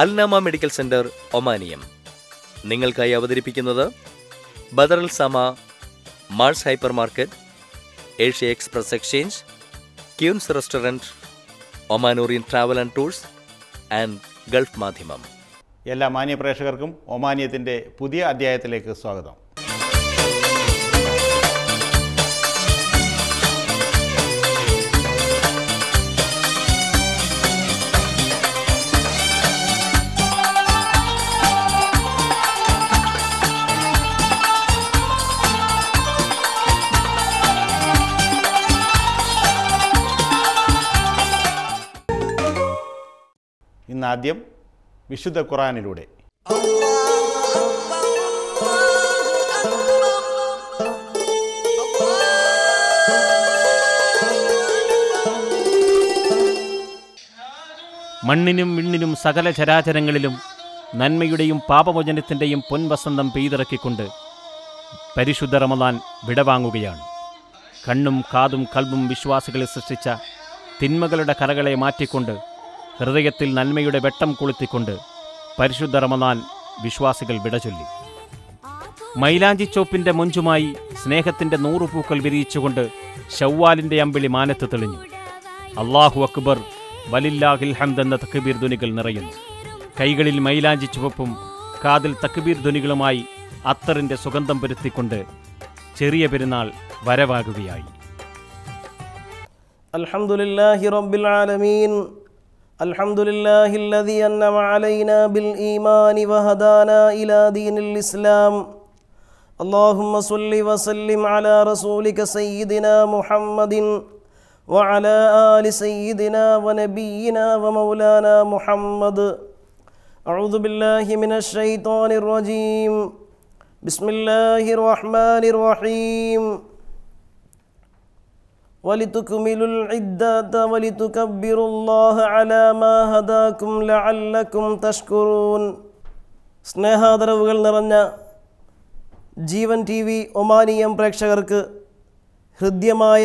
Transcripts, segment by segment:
അൽനാമ medical centre ഒമാനിയം നിങ്ങൾക്കായി അവതരിപ്പിക്കുന്നത് ബദറൽ സമ malls hyper market Asia express exchange Queens restaurant Oman Orion travel and tours and Gulf മാധ്യമം എല്ലാ മാന്യ പ്രേക്ഷകർക്കും ഒമാനിയത്തിൻ്റെ പുതിയ അധ്യായത്തിലേക്ക് സ്വാഗതം ആദ്യം വിശുദ്ധ ഖുറാനിലൂടെ മണ്ണിനും മിണ്ണിനും സകല ചരാചരങ്ങളിലും നന്മയുടെയും പാപമോചനത്തിൻ്റെയും പൊൻവസന്തം പെയ്തിറക്കിക്കൊണ്ട് പരിശുദ്ധ റമദാൻ വിടവാങ്ങുകയാണ് കണ്ണും കാതും കൽബും വിശ്വാസികളെ സൃഷ്ടിച്ച തിന്മകളുടെ കലകളെ മാറ്റിക്കൊണ്ട് ഹൃദയത്തിൽ നന്മയുടെ വെട്ടം കൊളുത്തിക്കൊണ്ട് പരിശുദ്ധ റമദാൻ വിശ്വാസികൾ വിടചൊല്ലി മൈലാഞ്ചി ചോപ്പിൻ്റെ സ്നേഹത്തിന്റെ സ്നേഹത്തിൻ്റെ നൂറുപൂക്കൾ വിരിയിച്ചുകൊണ്ട് ഷവ്വാലിൻ്റെ അമ്പിളി മാനത്ത് തെളിഞ്ഞു അള്ളാഹു അക്ബർ വലില്ലാഹിൽ ഹംദ് എന്ന തക്ബീർ ധ്വനികൾ നിറയുന്നു കൈകളിൽ മൈലാഞ്ചി ചുവപ്പും കാതിൽ തക്ബീർ ധ്വനികളുമായി അത്തറിൻ്റെ സുഗന്ധം പരുത്തിക്കൊണ്ട് ചെറിയ പെരുന്നാൾ വരവാകുകയായി റബ്ബിൽ ആലമീൻ الحمد لله الذي أنعم علينا بالإيمان وهدانا إلى دين الإسلام اللهم صل وسلم على رسولك سيدنا محمد وعلى آل سيدنا ونبينا ومولانا محمد أعوذ بالله من الشيطان الرجيم بسم الله الرحمن الرحيم ولتكملوا العدة ولتكبروا الله على ما هداكم لعلكم تشكرون സ്നേഹാദരവുകൾ നിറഞ്ഞ ജീവൻ ടി വി ഒമാനിയം പ്രേക്ഷകർക്ക് ഹൃദ്യമായ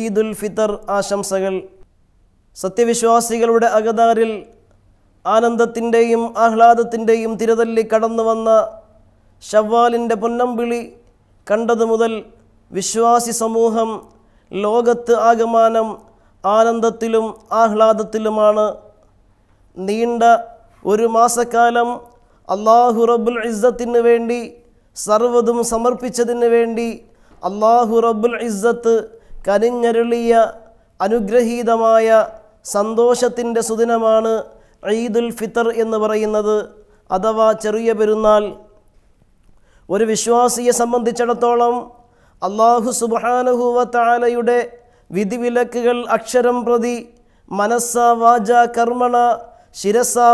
ഈദുൽ ഫിത്തർ ആശംസകൾ സത്യവിശ്വാസികളുടെ അകതാരിൽ ആനന്ദത്തിൻ്റെയും ആഹ്ലാദത്തിൻ്റെയും തിരതല്ലി കടന്നു വന്ന ഷവ്വാലിൻ്റെ പൊന്നമ്പിളി കണ്ടതു മുതൽ വിശ്വാസി സമൂഹം ലോകത്ത് ആകമാനം ആനന്ദത്തിലും ആഹ്ലാദത്തിലുമാണ് നീണ്ട ഒരു മാസക്കാലം അള്ളാഹു റബ്ബുൽ ഇസ്സത്തിന് വേണ്ടി സർവ്വതും സമർപ്പിച്ചതിന് വേണ്ടി അള്ളാഹു റബ്ബുൽ ഇസ്സത്ത് കനിഞ്ഞരുളിയ അനുഗ്രഹീതമായ സന്തോഷത്തിൻ്റെ സുദിനമാണ് ഈദുൽ ഫിത്തർ എന്ന് പറയുന്നത് അഥവാ ചെറിയ പെരുന്നാൾ ഒരു വിശ്വാസിയെ സംബന്ധിച്ചിടത്തോളം അള്ളാഹു സുബാനഹുവത്താലയുടെ വിധിവിലക്കുകൾ അക്ഷരം പ്രതി മനസ്സ വാച കർമ്മണ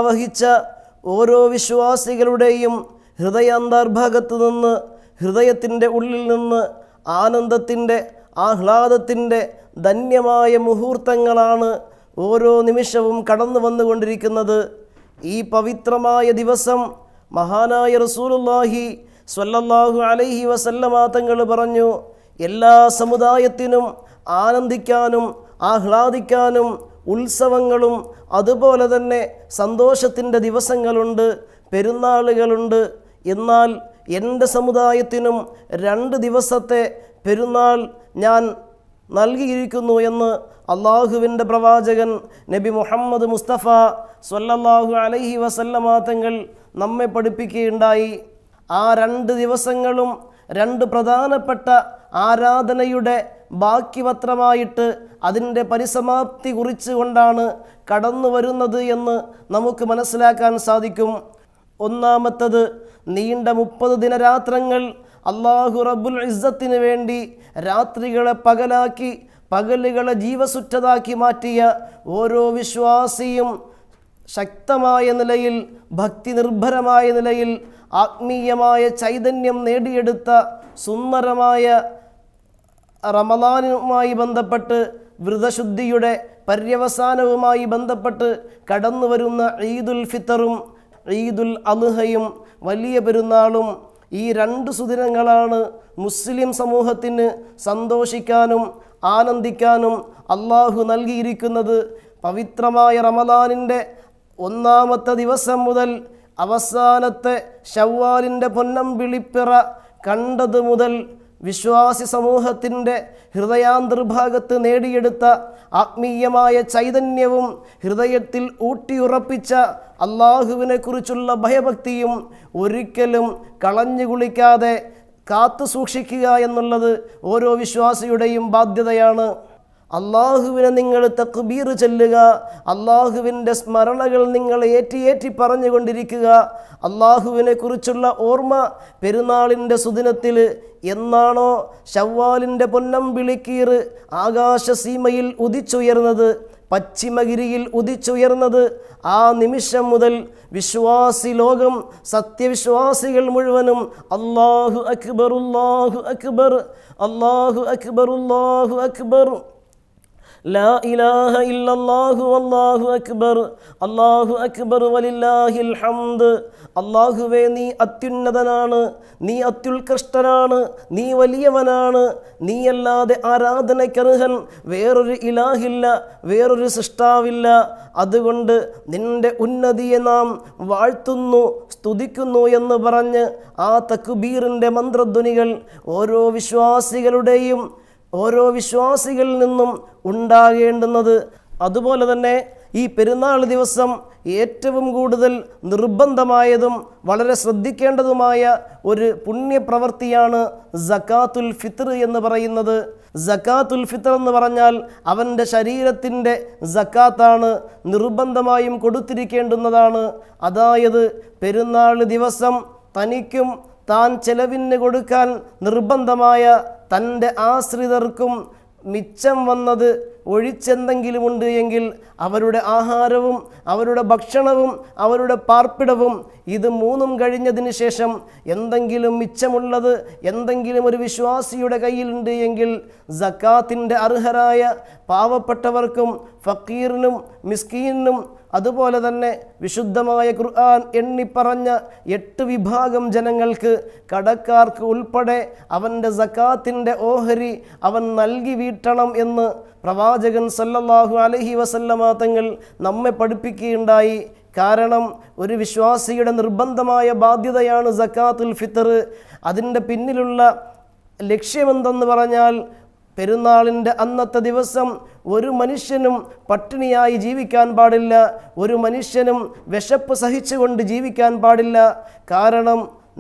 വഹിച്ച ഓരോ വിശ്വാസികളുടെയും ഹൃദയാന്തർഭാഗത്തു നിന്ന് ഹൃദയത്തിൻ്റെ ഉള്ളിൽ നിന്ന് ആനന്ദത്തിൻ്റെ ആഹ്ലാദത്തിൻ്റെ ധന്യമായ മുഹൂർത്തങ്ങളാണ് ഓരോ നിമിഷവും കടന്നു വന്നുകൊണ്ടിരിക്കുന്നത് ഈ പവിത്രമായ ദിവസം മഹാനായ റസൂലുല്ലാഹി സ്വല്ലാഹു അലൈഹി വസല്ലമാ തങ്ങൾ പറഞ്ഞു എല്ലാ സമുദായത്തിനും ആനന്ദിക്കാനും ആഹ്ലാദിക്കാനും ഉത്സവങ്ങളും അതുപോലെ തന്നെ സന്തോഷത്തിൻ്റെ ദിവസങ്ങളുണ്ട് പെരുന്നാളുകളുണ്ട് എന്നാൽ എൻ്റെ സമുദായത്തിനും രണ്ട് ദിവസത്തെ പെരുന്നാൾ ഞാൻ നൽകിയിരിക്കുന്നു എന്ന് അള്ളാഹുവിൻ്റെ പ്രവാചകൻ നബി മുഹമ്മദ് മുസ്തഫ സ്വല്ലാഹു അലൈഹി വസല്ലമാ തങ്ങൾ നമ്മെ പഠിപ്പിക്കുകയുണ്ടായി ആ രണ്ട് ദിവസങ്ങളും രണ്ട് പ്രധാനപ്പെട്ട ആരാധനയുടെ ബാക്കി പത്രമായിട്ട് അതിൻ്റെ പരിസമാപ്തി കുറിച്ചുകൊണ്ടാണ് കടന്നു വരുന്നത് എന്ന് നമുക്ക് മനസ്സിലാക്കാൻ സാധിക്കും ഒന്നാമത്തത് നീണ്ട മുപ്പത് ദിനരാത്രങ്ങൾ അള്ളാഹു റബ്ബുൽ ഇസ്സത്തിന് വേണ്ടി രാത്രികളെ പകലാക്കി പകലുകളെ ജീവസുറ്റതാക്കി മാറ്റിയ ഓരോ വിശ്വാസിയും ശക്തമായ നിലയിൽ ഭക്തി നിർഭരമായ നിലയിൽ ആത്മീയമായ ചൈതന്യം നേടിയെടുത്ത സുന്ദരമായ റമദാനുമായി ബന്ധപ്പെട്ട് വ്രതശുദ്ധിയുടെ പര്യവസാനവുമായി ബന്ധപ്പെട്ട് കടന്നു വരുന്ന ഈദുൽ ഫിത്തറും ഈദുൽ അലുഹയും വലിയ പെരുന്നാളും ഈ രണ്ട് സുദിനങ്ങളാണ് മുസ്ലിം സമൂഹത്തിന് സന്തോഷിക്കാനും ആനന്ദിക്കാനും അള്ളാഹു നൽകിയിരിക്കുന്നത് പവിത്രമായ റമദാനിൻ്റെ ഒന്നാമത്തെ ദിവസം മുതൽ അവസാനത്തെ ഷവ്വാലിൻ്റെ പൊന്നമ്പിളിപ്പിറ കണ്ടത് മുതൽ വിശ്വാസി സമൂഹത്തിൻ്റെ ഹൃദയാന്തർഭാഗത്ത് നേടിയെടുത്ത ആത്മീയമായ ചൈതന്യവും ഹൃദയത്തിൽ ഊട്ടിയുറപ്പിച്ച അള്ളാഹുവിനെക്കുറിച്ചുള്ള ഭയഭക്തിയും ഒരിക്കലും കളഞ്ഞു കുളിക്കാതെ കാത്തു സൂക്ഷിക്കുക എന്നുള്ളത് ഓരോ വിശ്വാസിയുടെയും ബാധ്യതയാണ് അള്ളാഹുവിനെ നിങ്ങൾ തക്ബീർ ചെല്ലുക അള്ളാഹുവിൻ്റെ സ്മരണകൾ നിങ്ങൾ ഏറ്റി ഏറ്റി പറഞ്ഞുകൊണ്ടിരിക്കുക അള്ളാഹുവിനെ കുറിച്ചുള്ള ഓർമ്മ പെരുന്നാളിൻ്റെ സുദിനത്തിൽ എന്നാണോ ഷവ്വാലിൻ്റെ ആകാശ ആകാശസീമയിൽ ഉദിച്ചുയർന്നത് പശ്ചിമഗിരിയിൽ ഉദിച്ചുയർന്നത് ആ നിമിഷം മുതൽ വിശ്വാസി ലോകം സത്യവിശ്വാസികൾ മുഴുവനും അള്ളാഹു അക്ബർ അള്ളാഹു അക്ബർ അള്ളാഹു അക്ബർ അള്ളാഹു അക്ബർ لا അള്ളാഹുവേ നീ അത്യുന്നതനാണ് നീ അത്യുത്കൃഷ്ടനാണ് നീ വലിയവനാണ് നീയല്ലാതെ ആരാധനയ്ക്കർഹൻ വേറൊരു ഇലാഹില്ല വേറൊരു സൃഷ്ടാവില്ല അതുകൊണ്ട് നിന്റെ ഉന്നതിയെ നാം വാഴ്ത്തുന്നു സ്തുതിക്കുന്നു എന്ന് പറഞ്ഞ് ആ തക്കുബീറിൻ്റെ മന്ത്രധ്വനികൾ ഓരോ വിശ്വാസികളുടെയും ഓരോ വിശ്വാസികളിൽ നിന്നും ഉണ്ടാകേണ്ടുന്നത് അതുപോലെ തന്നെ ഈ പെരുന്നാൾ ദിവസം ഏറ്റവും കൂടുതൽ നിർബന്ധമായതും വളരെ ശ്രദ്ധിക്കേണ്ടതുമായ ഒരു പുണ്യപ്രവൃത്തിയാണ് ജക്കാത്തുൽ ഫിത്ർ എന്ന് പറയുന്നത് ജക്കാത്തുൽ ഫിത്ർ എന്ന് പറഞ്ഞാൽ അവൻ്റെ ശരീരത്തിൻ്റെ ജക്കാത്താണ് നിർബന്ധമായും കൊടുത്തിരിക്കേണ്ടുന്നതാണ് അതായത് പെരുന്നാൾ ദിവസം തനിക്കും താൻ ചെലവിന് കൊടുക്കാൻ നിർബന്ധമായ തൻ്റെ ആശ്രിതർക്കും മിച്ചം വന്നത് ഒഴിച്ചെന്തെങ്കിലുമുണ്ട് എങ്കിൽ അവരുടെ ആഹാരവും അവരുടെ ഭക്ഷണവും അവരുടെ പാർപ്പിടവും ഇത് മൂന്നും കഴിഞ്ഞതിന് ശേഷം എന്തെങ്കിലും മിച്ചമുള്ളത് എന്തെങ്കിലും ഒരു വിശ്വാസിയുടെ കയ്യിലുണ്ട് എങ്കിൽ ജക്കാത്തിൻ്റെ അർഹരായ പാവപ്പെട്ടവർക്കും ഫക്കീറിനും മിസ്കീനും അതുപോലെ തന്നെ വിശുദ്ധമായ ഖുർആൻ എണ്ണിപ്പറഞ്ഞ എട്ട് വിഭാഗം ജനങ്ങൾക്ക് കടക്കാർക്ക് ഉൾപ്പെടെ അവൻ്റെ സക്കാത്തിൻ്റെ ഓഹരി അവൻ നൽകി വീട്ടണം എന്ന് പ്രവാചകൻ സല്ലല്ലാഹു അലഹി വസല്ലമാ തങ്ങൾ നമ്മെ പഠിപ്പിക്കുകയുണ്ടായി കാരണം ഒരു വിശ്വാസിയുടെ നിർബന്ധമായ ബാധ്യതയാണ് സക്കാത്തുൽ ഫിത്തർ അതിൻ്റെ പിന്നിലുള്ള ലക്ഷ്യമെന്തെന്ന് പറഞ്ഞാൽ പെരുന്നാളിൻ്റെ അന്നത്തെ ദിവസം ഒരു മനുഷ്യനും പട്ടിണിയായി ജീവിക്കാൻ പാടില്ല ഒരു മനുഷ്യനും വിശപ്പ് സഹിച്ചുകൊണ്ട് ജീവിക്കാൻ പാടില്ല കാരണം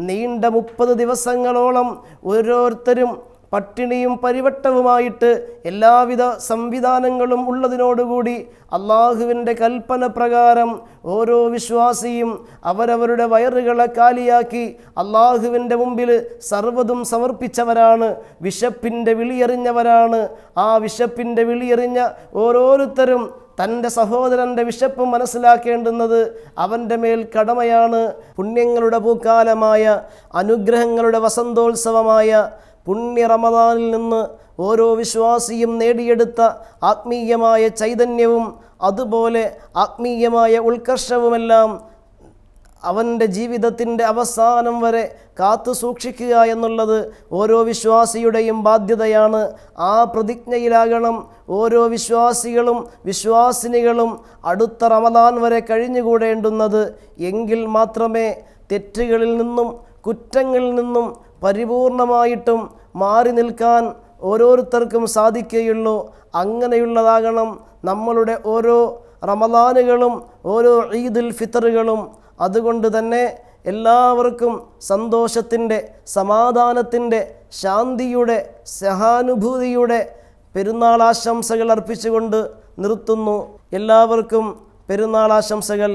നീണ്ട മുപ്പത് ദിവസങ്ങളോളം ഓരോരുത്തരും പട്ടിണിയും പരിവട്ടവുമായിട്ട് എല്ലാവിധ സംവിധാനങ്ങളും ഉള്ളതിനോടുകൂടി അള്ളാഹുവിൻ്റെ കൽപ്പന പ്രകാരം ഓരോ വിശ്വാസിയും അവരവരുടെ വയറുകളെ കാലിയാക്കി അള്ളാഹുവിൻ്റെ മുമ്പിൽ സർവ്വതും സമർപ്പിച്ചവരാണ് വിശപ്പിൻ്റെ വിളിയെറിഞ്ഞവരാണ് ആ വിശപ്പിൻ്റെ വിളിയെറിഞ്ഞ ഓരോരുത്തരും തൻ്റെ സഹോദരൻ്റെ വിശപ്പ് മനസ്സിലാക്കേണ്ടുന്നത് അവൻ്റെ മേൽ കടമയാണ് പുണ്യങ്ങളുടെ പൂക്കാലമായ അനുഗ്രഹങ്ങളുടെ വസന്തോത്സവമായ പുണ്യ റമദാനിൽ നിന്ന് ഓരോ വിശ്വാസിയും നേടിയെടുത്ത ആത്മീയമായ ചൈതന്യവും അതുപോലെ ആത്മീയമായ ഉത്കർഷവുമെല്ലാം അവൻ്റെ ജീവിതത്തിൻ്റെ അവസാനം വരെ കാത്തു സൂക്ഷിക്കുക എന്നുള്ളത് ഓരോ വിശ്വാസിയുടെയും ബാധ്യതയാണ് ആ പ്രതിജ്ഞയിലാകണം ഓരോ വിശ്വാസികളും വിശ്വാസിനികളും അടുത്ത റമദാൻ വരെ കഴിഞ്ഞുകൂടേണ്ടുന്നത് എങ്കിൽ മാത്രമേ തെറ്റുകളിൽ നിന്നും കുറ്റങ്ങളിൽ നിന്നും പരിപൂർണമായിട്ടും മാറി നിൽക്കാൻ ഓരോരുത്തർക്കും സാധിക്കുകയുള്ളൂ അങ്ങനെയുള്ളതാകണം നമ്മളുടെ ഓരോ റമദാനുകളും ഓരോ ഈദുൽ ഫിത്തറുകളും അതുകൊണ്ട് തന്നെ എല്ലാവർക്കും സന്തോഷത്തിൻ്റെ സമാധാനത്തിൻ്റെ ശാന്തിയുടെ സഹാനുഭൂതിയുടെ പെരുന്നാൾ ആശംസകൾ അർപ്പിച്ചുകൊണ്ട് നിർത്തുന്നു എല്ലാവർക്കും പെരുന്നാൾ ആശംസകൾ